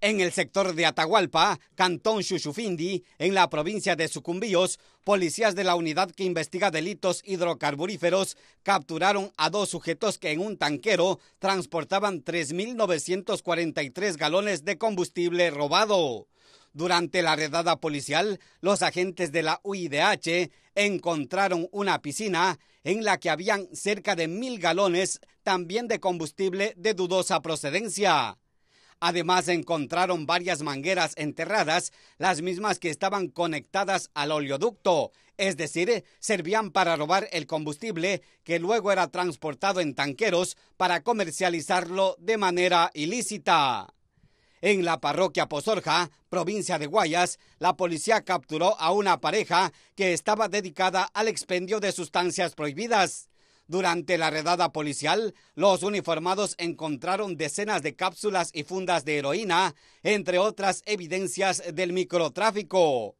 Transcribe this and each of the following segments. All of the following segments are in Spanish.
En el sector de Atahualpa, Cantón Xuxufindi, en la provincia de Sucumbíos, policías de la unidad que investiga delitos hidrocarburíferos capturaron a dos sujetos que en un tanquero transportaban 3.943 galones de combustible robado. Durante la redada policial, los agentes de la UIDH encontraron una piscina en la que habían cerca de mil galones también de combustible de dudosa procedencia. Además, encontraron varias mangueras enterradas, las mismas que estaban conectadas al oleoducto, es decir, servían para robar el combustible que luego era transportado en tanqueros para comercializarlo de manera ilícita. En la parroquia Pozorja, provincia de Guayas, la policía capturó a una pareja que estaba dedicada al expendio de sustancias prohibidas. Durante la redada policial, los uniformados encontraron decenas de cápsulas y fundas de heroína, entre otras evidencias del microtráfico.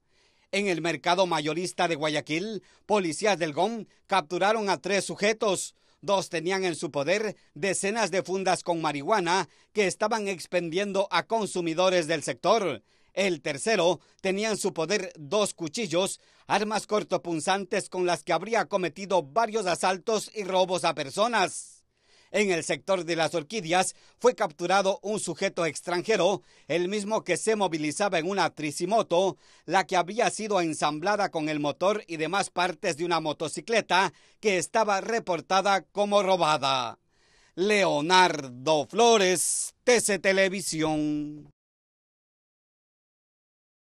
En el mercado mayorista de Guayaquil, policías del GOM capturaron a tres sujetos. Dos tenían en su poder decenas de fundas con marihuana que estaban expendiendo a consumidores del sector. El tercero tenía en su poder dos cuchillos, armas cortopunzantes con las que habría cometido varios asaltos y robos a personas. En el sector de las orquídeas fue capturado un sujeto extranjero, el mismo que se movilizaba en una tricimoto, la que había sido ensamblada con el motor y demás partes de una motocicleta que estaba reportada como robada. Leonardo Flores, TC Televisión.